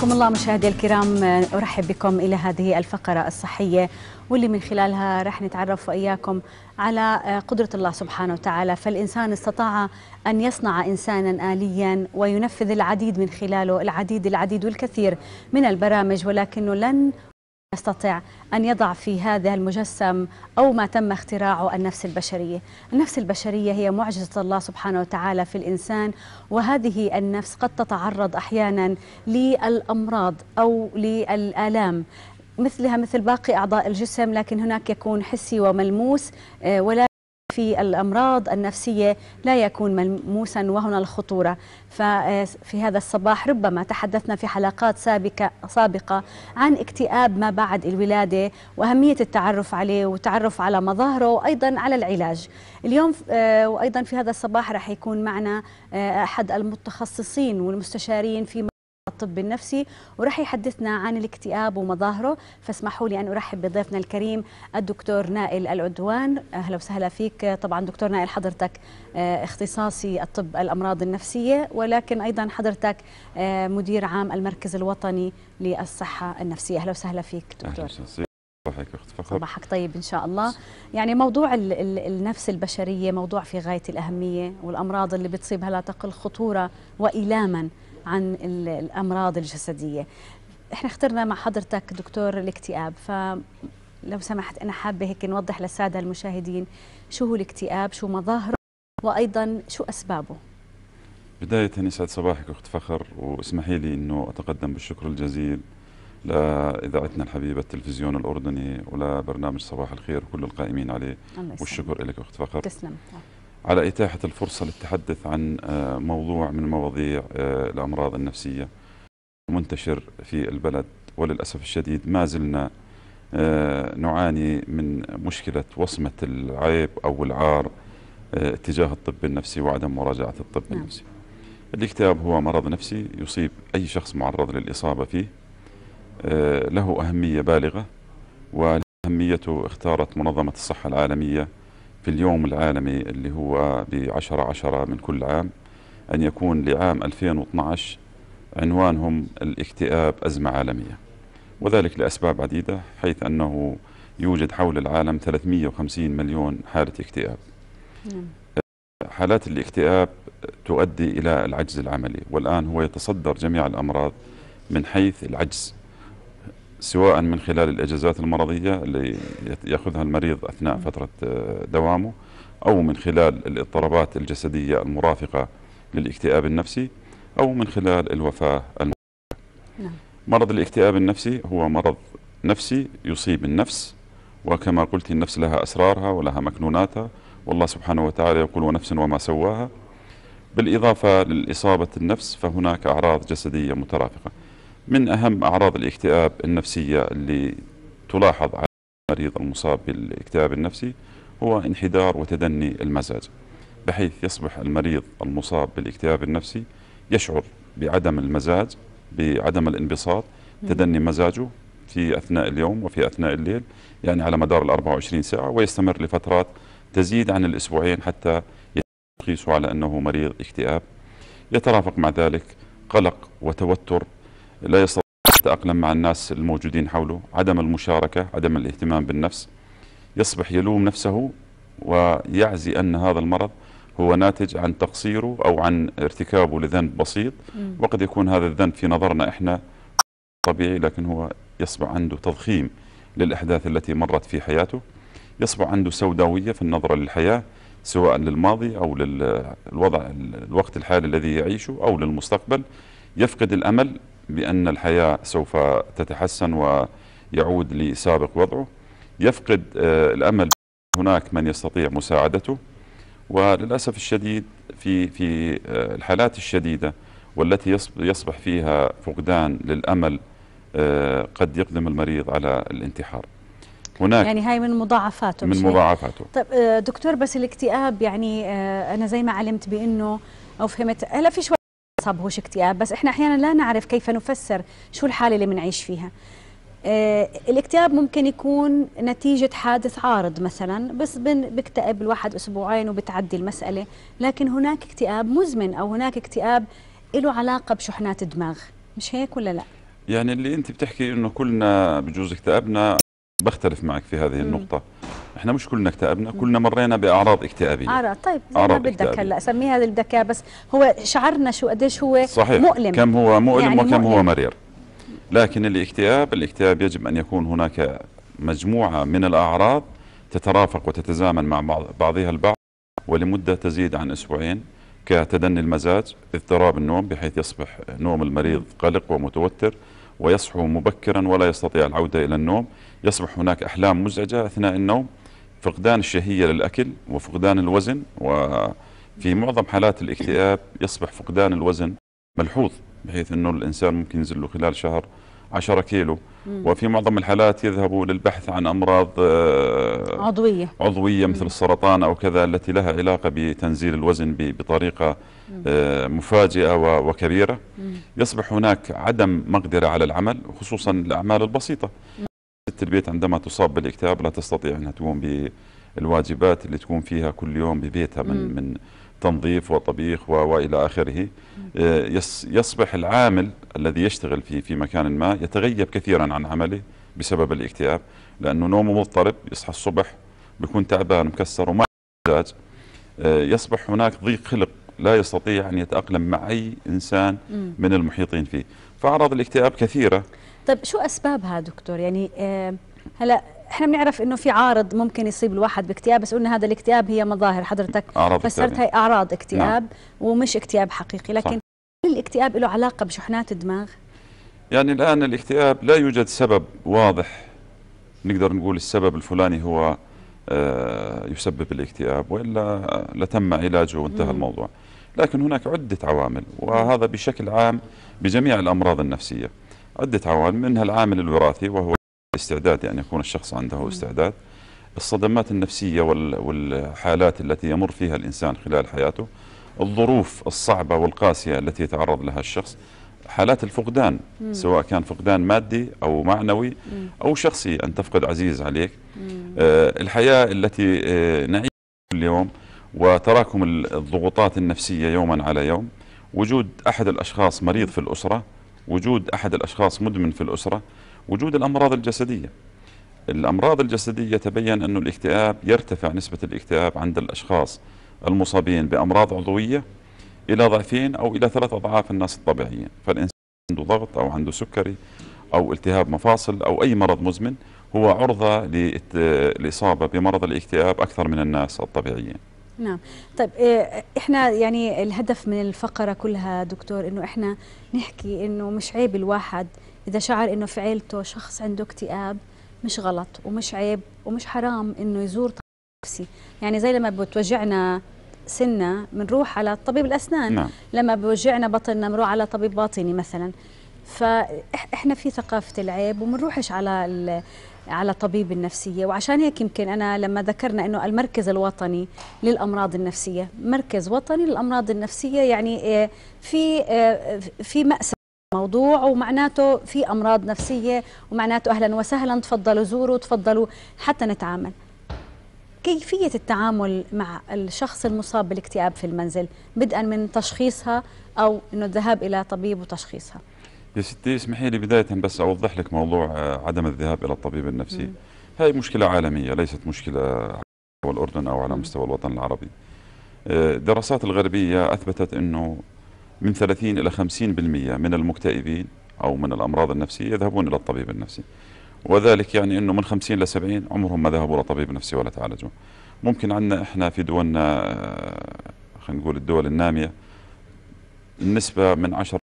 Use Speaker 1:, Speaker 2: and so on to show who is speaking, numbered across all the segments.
Speaker 1: حياكم الله مشاهدي الكرام أرحب بكم إلى هذه الفقرة الصحية واللي من خلالها رح نتعرف وإياكم على قدرة الله سبحانه وتعالى فالإنسان استطاع أن يصنع إنسانا آليا وينفذ العديد من خلاله العديد العديد والكثير من البرامج ولكنه لن يستطيع أن يضع في هذا المجسم أو ما تم اختراعه النفس البشرية النفس البشرية هي معجزة الله سبحانه وتعالى في الإنسان وهذه النفس قد تتعرض أحيانا للأمراض أو للآلام مثلها مثل باقي أعضاء الجسم لكن هناك يكون حسي وملموس آه، ولا في الأمراض النفسية لا يكون ملموسا وهنا الخطورة ففي هذا الصباح ربما تحدثنا في حلقات سابقة, سابقة عن اكتئاب ما بعد الولادة وأهمية التعرف عليه والتعرف على مظاهره وأيضا على العلاج اليوم آه، وأيضا في هذا الصباح رح يكون معنا آه، أحد المتخصصين والمستشارين في الطب النفسي وراح يحدثنا عن الاكتئاب ومظاهره فاسمحوا لي أن أرحب بضيفنا الكريم الدكتور نائل العدوان أهلا وسهلا فيك طبعا دكتور نائل حضرتك آه، اختصاصي الطب الأمراض النفسية ولكن أيضا حضرتك آه، مدير عام المركز الوطني للصحة النفسية أهلا وسهلا فيك دكتور
Speaker 2: أهلا صباحك
Speaker 1: طيب ان شاء الله يعني موضوع الـ الـ النفس البشريه موضوع في غايه الاهميه والامراض اللي بتصيبها لا تقل خطوره وايلاما عن الامراض الجسديه احنا اخترنا مع حضرتك دكتور الاكتئاب فلو سمحت انا حابه هيك نوضح للساده المشاهدين شو هو الاكتئاب شو مظاهره وايضا شو اسبابه
Speaker 2: بداية يسعد صباحك أخت فخر واسمحي لي أنه أتقدم بالشكر الجزيل لإذاعتنا الحبيبة التلفزيون الأردني ولبرنامج صباح الخير وكل القائمين عليه والشكر لك أخت فخر تسلم على إتاحة الفرصة للتحدث عن آه، موضوع من مواضيع آه، الأمراض النفسية منتشر في البلد وللأسف الشديد ما زلنا آه، نعاني من مشكلة وصمة العيب أو العار اتجاه الطب النفسي وعدم مراجعة الطب نعم. النفسي الاكتئاب هو مرض نفسي يصيب أي شخص معرض للإصابة فيه له أهمية بالغة وأهميته اختارت منظمة الصحة العالمية في اليوم العالمي اللي هو ب 10 10 من كل عام أن يكون لعام 2012 عنوانهم الاكتئاب أزمة عالمية وذلك لأسباب عديدة حيث أنه يوجد حول العالم 350 مليون حالة اكتئاب نعم. حالات الاكتئاب تؤدي إلى العجز العملي والآن هو يتصدر جميع الأمراض من حيث العجز سواء من خلال الاجازات المرضيه اللي ياخذها المريض اثناء فتره آه، دوامه او من خلال الاضطرابات الجسديه المرافقه للاكتئاب النفسي او من خلال الوفاه نعم. مرض الاكتئاب النفسي هو مرض نفسي يصيب النفس وكما قلت النفس لها اسرارها ولها مكنوناتها والله سبحانه وتعالى يقول ونفس وما سواها بالاضافه للاصابه النفس فهناك اعراض جسديه مترافقه. من أهم أعراض الاكتئاب النفسية اللي تلاحظ على المريض المصاب بالاكتئاب النفسي هو انحدار وتدني المزاج بحيث يصبح المريض المصاب بالاكتئاب النفسي يشعر بعدم المزاج بعدم الانبساط تدني مزاجه في أثناء اليوم وفي أثناء الليل يعني على مدار ال 24 ساعة ويستمر لفترات تزيد عن الأسبوعين حتى يقيسوا على أنه مريض اكتئاب يترافق مع ذلك قلق وتوتر لا يستطيع يتأقلم مع الناس الموجودين حوله عدم المشاركة عدم الاهتمام بالنفس يصبح يلوم نفسه ويعزي أن هذا المرض هو ناتج عن تقصيره أو عن ارتكابه لذنب بسيط وقد يكون هذا الذنب في نظرنا إحنا طبيعي لكن هو يصبح عنده تضخيم للأحداث التي مرت في حياته يصبح عنده سوداوية في النظرة للحياة سواء للماضي أو للوضع الوقت الحالي الذي يعيشه أو للمستقبل يفقد الأمل بأن الحياة سوف تتحسن ويعود لسابق وضعه يفقد آه، الأمل هناك من يستطيع مساعدته وللأسف الشديد في في آه، الحالات الشديدة والتي يصبح فيها فقدان للأمل آه، قد يقدم المريض على الانتحار هناك يعني
Speaker 1: هاي من مضاعفاته من مضاعفاته طيب دكتور بس الاكتئاب يعني أنا زي ما علمت بأنه أو فهمت هلا في شوية صابهوش اكتئاب بس احنا احيانا لا نعرف كيف نفسر شو الحاله اللي بنعيش فيها آه الاكتئاب ممكن يكون نتيجة حادث عارض مثلا بس بيكتئب الواحد أسبوعين وبتعدي المسألة لكن هناك اكتئاب مزمن أو هناك اكتئاب له علاقة بشحنات الدماغ مش هيك ولا لا؟
Speaker 2: يعني اللي أنت بتحكي إنه كلنا بجوز اكتئبنا بختلف معك في هذه النقطة احنا مش كلنا اكتئبنا كلنا مرينا باعراض اكتئابيه اعراض
Speaker 1: طيب زي أعراض ما بدك هلا سميها اللي بدك اياه بس هو شعرنا شو قديش هو صحيح. مؤلم كم هو مؤلم يعني وكم مؤلم. هو مرير
Speaker 2: لكن الاكتئاب الاكتئاب يجب ان يكون هناك مجموعه من الاعراض تترافق وتتزامن مع بعضها البعض ولمده تزيد عن اسبوعين كتدني المزاج اضطراب النوم بحيث يصبح نوم المريض قلق ومتوتر ويصحو مبكرا ولا يستطيع العودة إلى النوم يصبح هناك أحلام مزعجة أثناء النوم فقدان الشهية للأكل وفقدان الوزن وفي معظم حالات الاكتئاب يصبح فقدان الوزن ملحوظ بحيث أنه الإنسان ممكن ينزل له خلال شهر 10 كيلو مم. وفي معظم الحالات يذهبوا للبحث عن أمراض آه، عضوية عضوية مثل مم. السرطان أو كذا التي لها علاقة بتنزيل الوزن بطريقة آه، مم. مفاجئة وكبيرة مم. يصبح هناك عدم مقدرة على العمل خصوصا الأعمال البسيطة ست البيت عندما تصاب بالاكتئاب لا تستطيع أنها تقوم بالواجبات اللي تقوم فيها كل يوم ببيتها من, مم. من تنظيف وطبيخ والى اخره آه، يصبح العامل الذي يشتغل في في مكان ما يتغيب كثيرا عن عمله بسبب الاكتئاب لانه نومه مضطرب يصحى الصبح بيكون تعبان مكسر وما آه، يصبح هناك ضيق خلق لا يستطيع ان يتاقلم مع اي انسان من المحيطين فيه فاعراض الاكتئاب كثيره
Speaker 1: طيب شو اسبابها دكتور يعني آه، هلا احنا بنعرف انه في عارض ممكن يصيب الواحد باكتئاب بس قلنا هذا الاكتئاب هي مظاهر حضرتك فسرت يعني. هي اعراض اكتئاب نعم. ومش اكتئاب حقيقي لكن هل الاكتئاب له علاقه بشحنات الدماغ
Speaker 2: يعني الان الاكتئاب لا يوجد سبب واضح نقدر نقول السبب الفلاني هو آه، يسبب الاكتئاب والا آه، لتم علاجه وانتهى الموضوع لكن هناك عده عوامل وهذا بشكل عام بجميع الامراض النفسيه عده عوامل منها العامل الوراثي وهو استعداد يعني يكون الشخص عنده استعداد الصدمات النفسية والحالات التي يمر فيها الإنسان خلال حياته الظروف الصعبة والقاسية التي يتعرض لها الشخص حالات الفقدان مم. سواء كان فقدان مادي أو معنوي مم. أو شخصي أن تفقد عزيز عليك آه الحياة التي آه نعيش كل يوم وتراكم الضغوطات النفسية يوما على يوم وجود أحد الأشخاص مريض في الأسرة وجود أحد الأشخاص مدمن في الأسرة وجود الأمراض الجسدية الأمراض الجسدية تبين أن الاكتئاب يرتفع نسبة الاكتئاب عند الأشخاص المصابين بأمراض عضوية إلى ضعفين أو إلى ثلاث أضعاف الناس الطبيعيين فالإنسان عنده ضغط أو عنده سكري أو التهاب مفاصل أو أي مرض مزمن هو عرضة للإصابة بمرض الاكتئاب أكثر من الناس الطبيعيين
Speaker 1: نعم طيب إيه، احنا يعني الهدف من الفقره كلها دكتور انه احنا نحكي انه مش عيب الواحد إذا شعر إنه في عيلته شخص عنده اكتئاب مش غلط ومش عيب ومش حرام إنه يزور طبيب نفسي يعني زي لما بتوجعنا سنة بنروح على طبيب الأسنان نعم. لما بوجعنا بطننا بنروح على طبيب باطني مثلا فإحنا في ثقافة العيب ومنروحش على على طبيب النفسية وعشان هيك يمكن أنا لما ذكرنا أنه المركز الوطني للأمراض النفسية مركز وطني للأمراض النفسية يعني آه، في آه، في مأساة موضوع ومعناته في امراض نفسيه ومعناته اهلا وسهلا تفضلوا زوروا تفضلوا حتى نتعامل كيفيه التعامل مع الشخص المصاب بالاكتئاب في المنزل بدءا من تشخيصها او انه الذهاب الى طبيب وتشخيصها
Speaker 2: يا ستي اسمحي لي بدايه بس اوضح لك موضوع آه، عدم الذهاب الى الطبيب النفسي م. هاي مشكله عالميه ليست مشكله على مستوى الاردن او على مستوى الوطن العربي الدراسات آه، الغربيه اثبتت انه من 30 إلى 50% من المكتئبين أو من الأمراض النفسية يذهبون إلى الطبيب النفسي وذلك يعني أنه من 50 ل 70 عمرهم ما ذهبوا لطبيب نفسي ولا تعالجوا ممكن عندنا إحنا في دولنا آه، خلينا نقول الدول النامية النسبة من 10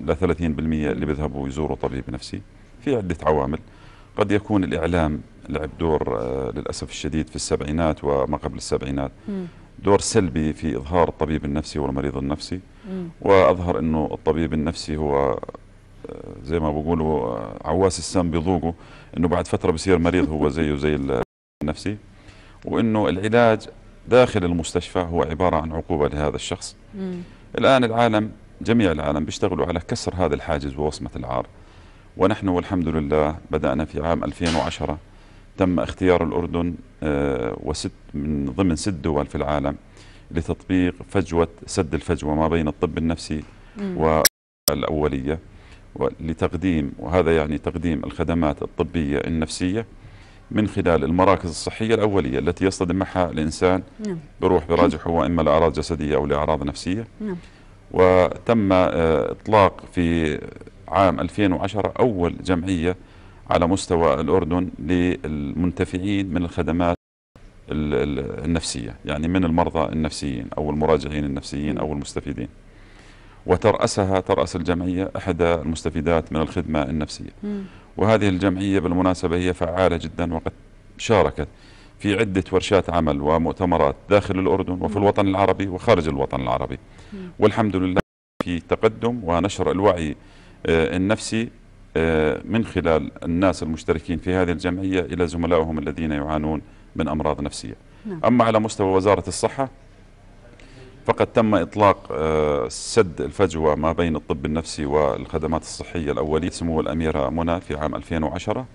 Speaker 2: ل 30% اللي بيذهبوا يزوروا طبيب نفسي في عدة عوامل قد يكون الإعلام لعب دور آه، للأسف الشديد في السبعينات وما قبل السبعينات دور سلبي في إظهار الطبيب النفسي والمريض النفسي وأظهر أنه الطبيب النفسي هو آه، زي ما بقولوا آه، عواس السم بذوقه أنه بعد فترة بصير مريض هو زيه زي النفسي وأنه العلاج داخل المستشفى هو عبارة عن عقوبة لهذا الشخص مم. الآن العالم جميع العالم بيشتغلوا على كسر هذا الحاجز ووصمة العار ونحن والحمد لله بدأنا في عام 2010 تم اختيار الأردن آه، وست من ضمن ست دول في العالم لتطبيق فجوة سد الفجوة ما بين الطب النفسي والأولية لتقديم وهذا يعني تقديم الخدمات الطبية النفسية من خلال المراكز الصحية الأولية التي يصطدم معها الإنسان نعم. بروح براجح هو إما لأعراض جسدية أو لأعراض نفسية نعم. وتم آه، إطلاق في عام 2010 أول جمعية على مستوى الأردن للمنتفعين من الخدمات النفسية يعني من المرضى النفسيين أو المراجعين النفسيين أو المستفيدين وترأسها ترأس الجمعية أحد المستفيدات من الخدمة النفسية وهذه الجمعية بالمناسبة هي فعالة جدا وقد شاركت في عدة ورشات عمل ومؤتمرات داخل الأردن وفي الوطن العربي وخارج الوطن العربي والحمد لله في تقدم ونشر الوعي آه، النفسي آه، من خلال الناس المشتركين في هذه الجمعية إلى زملائهم الذين يعانون من أمراض نفسية نعم. أما على مستوى وزارة الصحة فقد تم إطلاق آه، سد الفجوة ما بين الطب النفسي والخدمات الصحية الأولية سمو الأميرة منى في عام 2010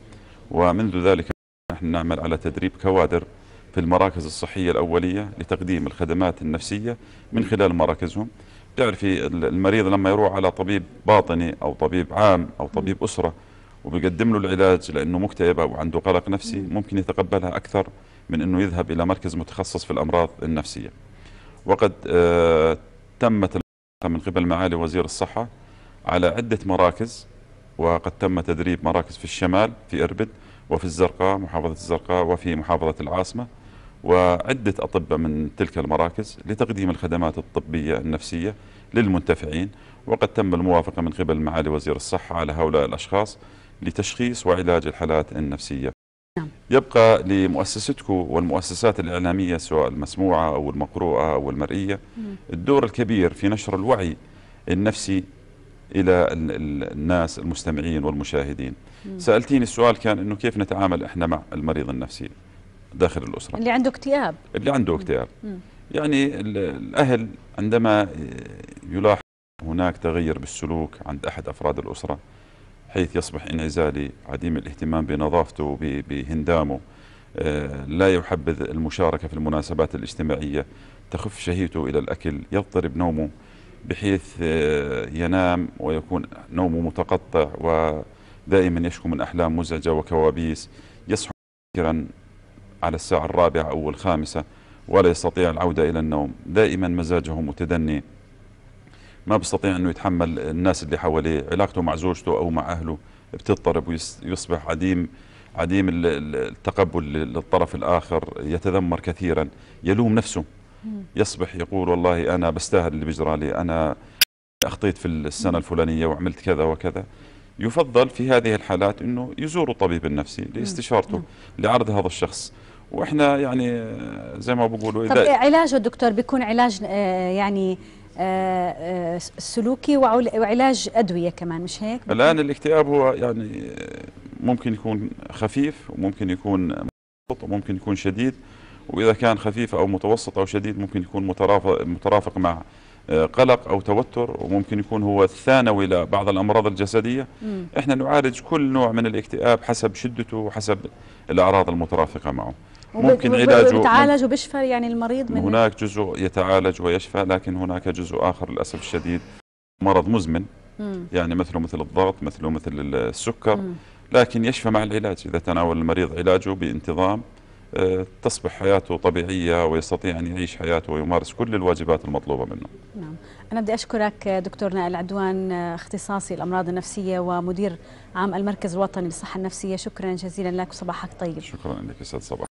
Speaker 2: ومنذ ذلك نحن نعمل على تدريب كوادر في المراكز الصحية الأولية لتقديم الخدمات النفسية من خلال مراكزهم بتعرفي المريض لما يروح على طبيب باطني أو طبيب عام أو طبيب أسرة وبيقدم له العلاج لأنه مكتئب أو عنده قلق نفسي ممكن يتقبلها أكثر من أنه يذهب إلى مركز متخصص في الأمراض النفسية وقد آه، تمت من قبل معالي وزير الصحة على عدة مراكز وقد تم تدريب مراكز في الشمال في إربد وفي الزرقاء محافظة الزرقاء وفي محافظة العاصمة وعدة أطباء من تلك المراكز لتقديم الخدمات الطبية النفسية للمنتفعين وقد تم الموافقة من قبل معالي وزير الصحة على هؤلاء الأشخاص لتشخيص وعلاج الحالات النفسية نعم. يبقى لمؤسستكم والمؤسسات الإعلامية سواء المسموعة أو المقروءة أو المرئية الدور الكبير في نشر الوعي النفسي إلى الناس المستمعين والمشاهدين سألتيني السؤال كان أنه كيف نتعامل إحنا مع المريض النفسي داخل الاسره اللي
Speaker 1: عنده اكتئاب
Speaker 2: اللي عنده اكتئاب يعني الاهل عندما يلاحظ هناك تغير بالسلوك عند احد افراد الاسره حيث يصبح انعزالي عديم الاهتمام بنظافته بهندامه آه، لا يحبذ المشاركة في المناسبات الاجتماعية تخف شهيته إلى الأكل يضطرب نومه بحيث آه، ينام ويكون نومه متقطع ودائما يشكو من أحلام مزعجة وكوابيس يصحو مبكرا على الساعة الرابعة أو الخامسة ولا يستطيع العودة إلى النوم دائما مزاجه متدني ما بيستطيع أنه يتحمل الناس اللي حواليه علاقته مع زوجته أو مع أهله بتضطرب ويصبح عديم عديم التقبل للطرف الآخر يتذمر كثيرا يلوم نفسه يصبح يقول والله أنا بستاهل اللي بيجرى لي أنا أخطيت في السنة الفلانية وعملت كذا وكذا يفضل في هذه الحالات انه يزوروا الطبيب النفسي لاستشارته لعرض هذا الشخص واحنا يعني زي ما بقولوا اذا طب
Speaker 1: علاجه دكتور بيكون علاج آه، يعني آه، آه، سلوكي وعلاج ادويه كمان مش هيك؟
Speaker 2: الان الاكتئاب هو يعني ممكن يكون خفيف وممكن يكون متوسط وممكن يكون شديد واذا كان خفيف او متوسط او شديد ممكن يكون مترافق مترافق مع قلق أو توتر وممكن يكون هو الثانوي لبعض الأمراض الجسدية مم. إحنا نعالج كل نوع من الاكتئاب حسب شدته وحسب الأعراض المترافقة معه ممكن علاجه يتعالج
Speaker 1: وبيشفى يعني المريض من
Speaker 2: هناك جزء يتعالج ويشفى لكن هناك جزء آخر للأسف الشديد مرض مزمن مم. يعني مثله مثل الضغط مثله مثل السكر مم. لكن يشفى مع العلاج إذا تناول المريض علاجه بانتظام آه، تصبح حياته طبيعية ويستطيع أن يعيش حياته ويمارس كل الواجبات المطلوبة منه
Speaker 1: نعم. أنا بدي أشكرك دكتور نائل عدوان آه، اختصاصي الأمراض النفسية ومدير عام المركز الوطني للصحة النفسية شكرا جزيلا لك وصباحك طيب
Speaker 2: شكرا لك أستاذ صباح